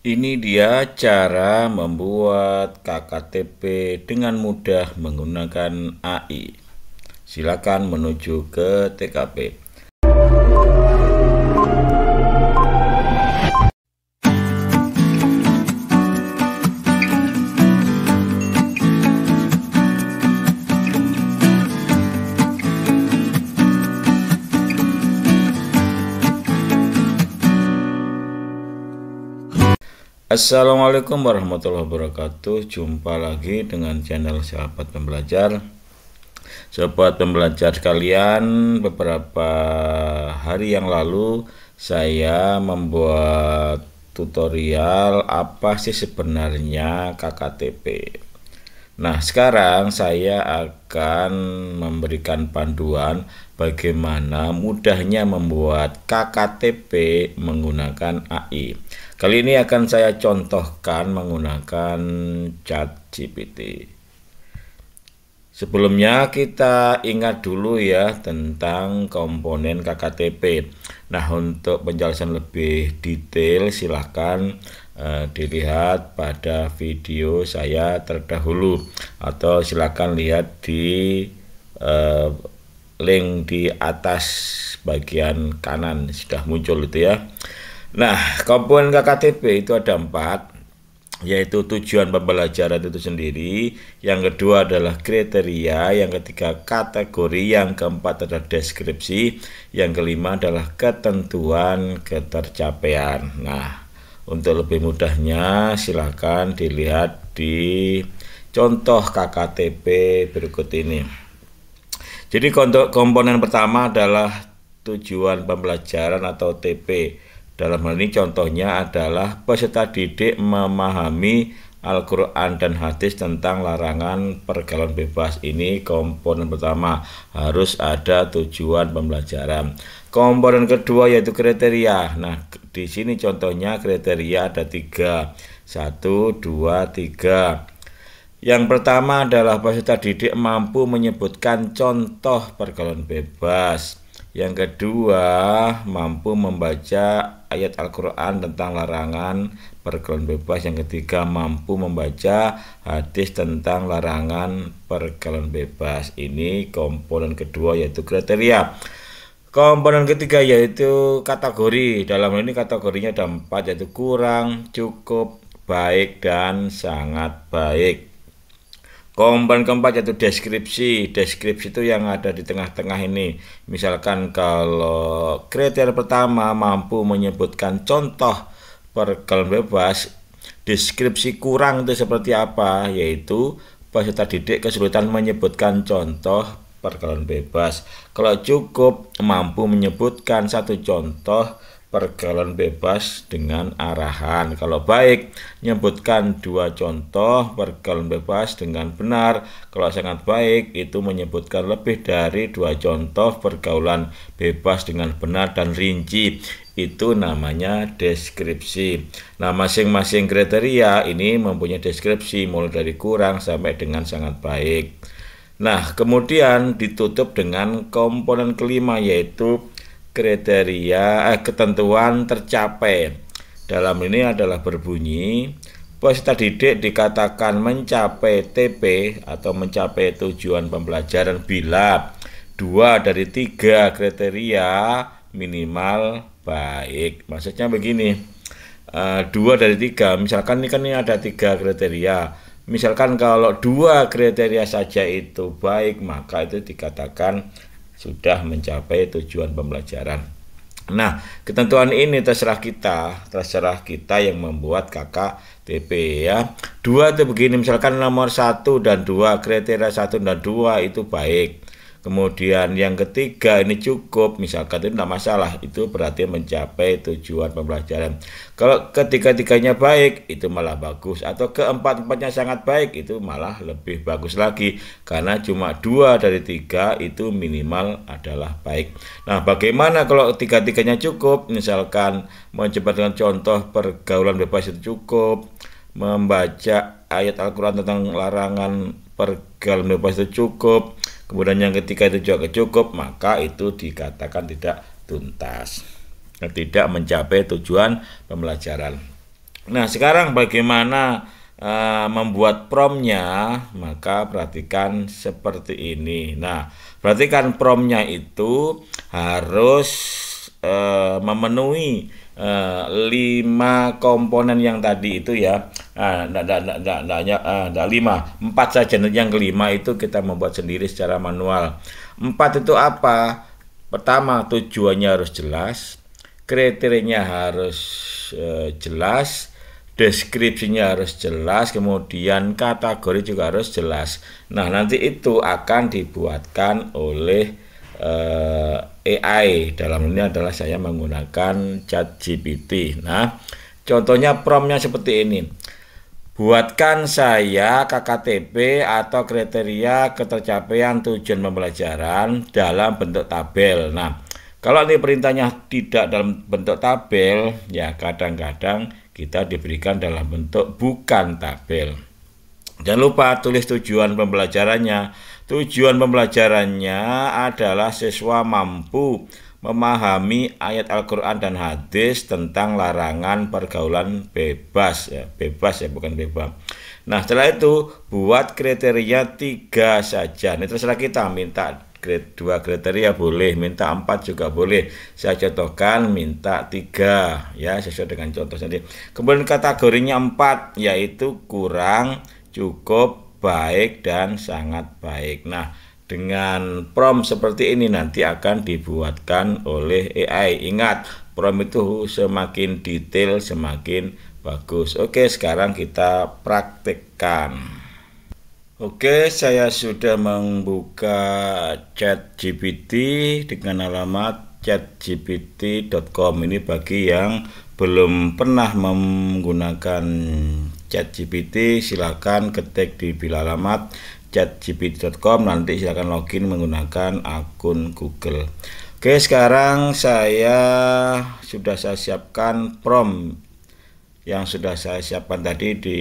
Ini dia cara membuat KKTP dengan mudah menggunakan AI. Silakan menuju ke TKP. Assalamualaikum warahmatullahi wabarakatuh Jumpa lagi dengan channel sahabat pembelajar Sahabat pembelajar sekalian Beberapa hari yang lalu Saya membuat tutorial Apa sih sebenarnya KKTP Nah sekarang saya akan memberikan panduan Bagaimana mudahnya membuat KKTP menggunakan AI Kali ini akan saya contohkan menggunakan chat GPT. Sebelumnya kita ingat dulu ya tentang komponen KKTP. Nah untuk penjelasan lebih detail silahkan eh, dilihat pada video saya terdahulu atau silahkan lihat di eh, link di atas bagian kanan sudah muncul itu ya. Nah, komponen KKTP itu ada empat, yaitu tujuan pembelajaran itu sendiri, yang kedua adalah kriteria, yang ketiga kategori, yang keempat adalah deskripsi, yang kelima adalah ketentuan ketercapaian. Nah, untuk lebih mudahnya silahkan dilihat di contoh KKTP berikut ini. Jadi untuk komponen pertama adalah tujuan pembelajaran atau TP dalam hal ini contohnya adalah peserta didik memahami Al-Quran dan hadis tentang larangan pergaulan bebas ini komponen pertama harus ada tujuan pembelajaran komponen kedua yaitu kriteria nah di sini contohnya kriteria ada tiga satu dua tiga yang pertama adalah peserta didik mampu menyebutkan contoh pergaulan bebas. Yang kedua, mampu membaca ayat Al-Quran tentang larangan pergaulan bebas yang ketiga mampu membaca hadis tentang larangan pergaulan bebas ini komponen kedua yaitu kriteria Komponen ketiga yaitu kategori. Dalam ini kategorinya ada empat yaitu kurang, cukup, baik, dan sangat baik. Komponen keempat yaitu deskripsi. Deskripsi itu yang ada di tengah-tengah ini. Misalkan kalau kriteria pertama mampu menyebutkan contoh perkelan bebas, deskripsi kurang itu seperti apa? Yaitu peserta didik kesulitan menyebutkan contoh perkelan bebas. Kalau cukup mampu menyebutkan satu contoh pergaulan bebas dengan arahan. Kalau baik, menyebutkan dua contoh pergaulan bebas dengan benar. Kalau sangat baik, itu menyebutkan lebih dari dua contoh pergaulan bebas dengan benar dan rinci. Itu namanya deskripsi. Nah, masing-masing kriteria ini mempunyai deskripsi mulai dari kurang sampai dengan sangat baik. Nah, kemudian ditutup dengan komponen kelima yaitu kriteria eh, ketentuan tercapai. Dalam ini adalah berbunyi peserta didik dikatakan mencapai TP atau mencapai tujuan pembelajaran bila dua dari tiga kriteria minimal baik. Maksudnya begini, eh, dua dari tiga. Misalkan ini kan ini ada tiga kriteria. Misalkan kalau dua kriteria saja itu baik, maka itu dikatakan sudah mencapai tujuan pembelajaran. Nah, ketentuan ini terserah kita, terserah kita yang membuat kakak TP ya. Dua itu begini, misalkan nomor satu dan dua kriteria satu dan dua itu baik. Kemudian yang ketiga ini cukup, misalkan itu tidak masalah, itu berarti mencapai tujuan pembelajaran. Kalau ketiga-tiganya baik, itu malah bagus. Atau keempat-empatnya sangat baik, itu malah lebih bagus lagi. Karena cuma dua dari tiga itu minimal adalah baik. Nah, bagaimana kalau tiga-tiganya cukup? Misalkan mencoba dengan contoh pergaulan bebas itu cukup, membaca ayat Al-Quran tentang larangan pergaulan bebas itu cukup, Kemudian yang ketika itu juga cukup, maka itu dikatakan tidak tuntas. Tidak mencapai tujuan pembelajaran. Nah, sekarang bagaimana uh, membuat promnya? Maka perhatikan seperti ini. Nah, perhatikan promnya itu harus uh, memenuhi Eh, lima komponen yang tadi itu ya tidak ah, hanya ada ah, lima empat saja yang kelima itu kita membuat sendiri secara manual empat itu apa pertama tujuannya harus jelas kriterianya harus uh, jelas deskripsinya harus jelas kemudian kategori juga harus jelas nah nanti itu akan dibuatkan oleh uh, AI dalam ini adalah saya menggunakan chat GPT nah contohnya promptnya seperti ini buatkan saya KKTP atau kriteria ketercapaian tujuan pembelajaran dalam bentuk tabel nah kalau ini perintahnya tidak dalam bentuk tabel ya kadang-kadang kita diberikan dalam bentuk bukan tabel Jangan lupa tulis tujuan pembelajarannya Tujuan pembelajarannya adalah siswa mampu memahami ayat Al-Quran dan hadis tentang larangan pergaulan bebas ya bebas ya bukan bebas nah setelah itu buat kriteria tiga saja ini nah, terserah kita minta dua kriteria boleh minta empat juga boleh saya contohkan minta tiga ya sesuai dengan contoh sendiri kemudian kategorinya empat yaitu kurang cukup baik dan sangat baik. Nah, dengan prom seperti ini nanti akan dibuatkan oleh AI. Ingat, prom itu semakin detail semakin bagus. Oke, sekarang kita praktekkan. Oke, saya sudah membuka chat GPT dengan alamat chatgpt.com ini bagi yang belum pernah menggunakan Chat GPT, silakan ketik di bila alamat chatgpt.com nanti silakan login menggunakan akun Google. Oke, sekarang saya sudah saya siapkan prom yang sudah saya siapkan tadi di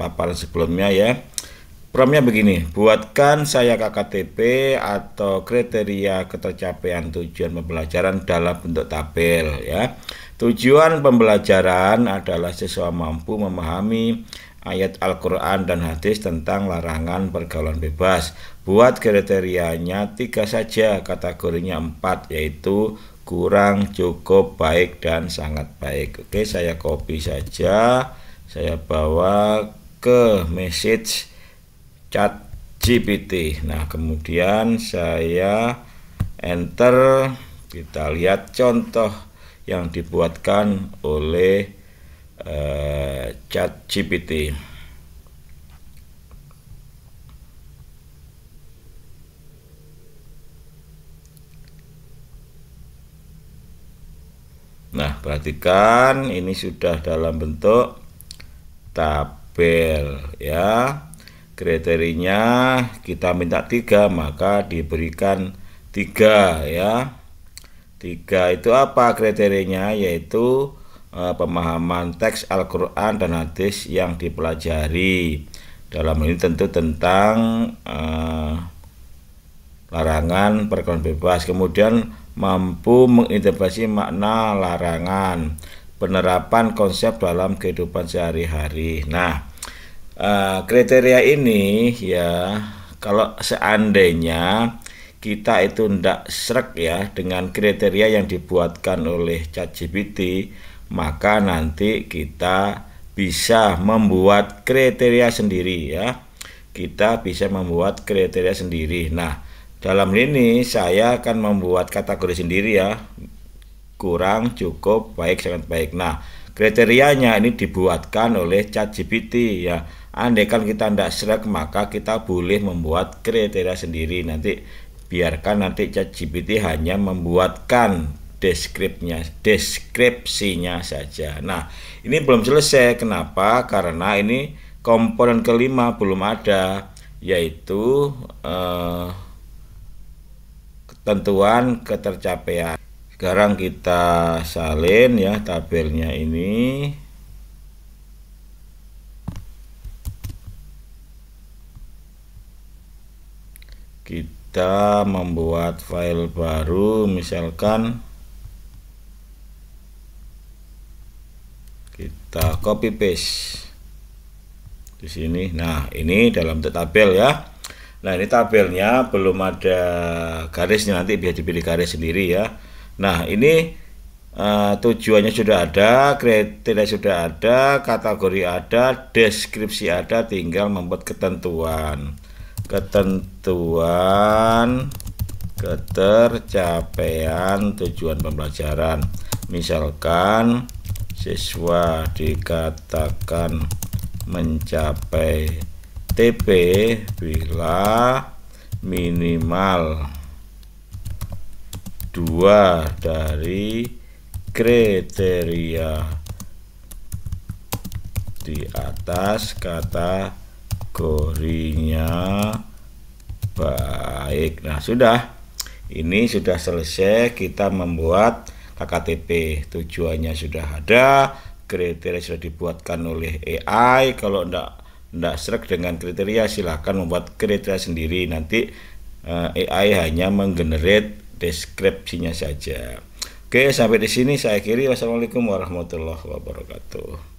paparan sebelumnya ya. Promnya begini, buatkan saya KKTP atau kriteria ketercapaian tujuan pembelajaran dalam bentuk tabel ya. Tujuan pembelajaran adalah siswa mampu memahami ayat Al-Quran dan hadis tentang larangan pergaulan bebas. Buat kriterianya tiga saja, kategorinya empat yaitu kurang, cukup, baik, dan sangat baik. Oke, saya copy saja, saya bawa ke message chat GPT. Nah, kemudian saya enter kita lihat contoh yang dibuatkan oleh eh, chat GPT. Nah, perhatikan ini sudah dalam bentuk tabel ya kriterinya kita minta tiga maka diberikan tiga ya tiga itu apa kriterinya yaitu e, pemahaman teks Al-Quran dan hadis yang dipelajari dalam ini tentu tentang e, larangan perkawinan bebas kemudian mampu menginterpretasi makna larangan penerapan konsep dalam kehidupan sehari-hari nah Eh, kriteria ini ya kalau seandainya kita itu tidak serak ya dengan kriteria yang dibuatkan oleh ChatGPT maka nanti kita bisa membuat kriteria sendiri ya kita bisa membuat kriteria sendiri nah dalam ini saya akan membuat kategori sendiri ya kurang cukup baik sangat baik nah kriterianya ini dibuatkan oleh ChatGPT ya Andaikan kita tidak serak maka kita boleh membuat kriteria sendiri nanti biarkan nanti ChatGPT hanya membuatkan deskripsinya deskripsinya saja. Nah, ini belum selesai. Kenapa? Karena ini komponen kelima belum ada yaitu eh, ketentuan ketercapaian. Sekarang kita salin ya tabelnya ini. kita membuat file baru misalkan kita copy paste di sini nah ini dalam tabel ya nah ini tabelnya belum ada garisnya nanti biar dipilih garis sendiri ya nah ini uh, tujuannya sudah ada kriteria sudah ada kategori ada deskripsi ada tinggal membuat ketentuan ketentuan ketercapaian tujuan pembelajaran misalkan siswa dikatakan mencapai TP bila minimal dua dari kriteria di atas kata kategorinya baik nah sudah ini sudah selesai kita membuat KKTP tujuannya sudah ada kriteria sudah dibuatkan oleh AI kalau tidak tidak serak dengan kriteria silahkan membuat kriteria sendiri nanti uh, eh, AI hanya menggenerate deskripsinya saja oke sampai di sini saya akhiri wassalamualaikum warahmatullahi wabarakatuh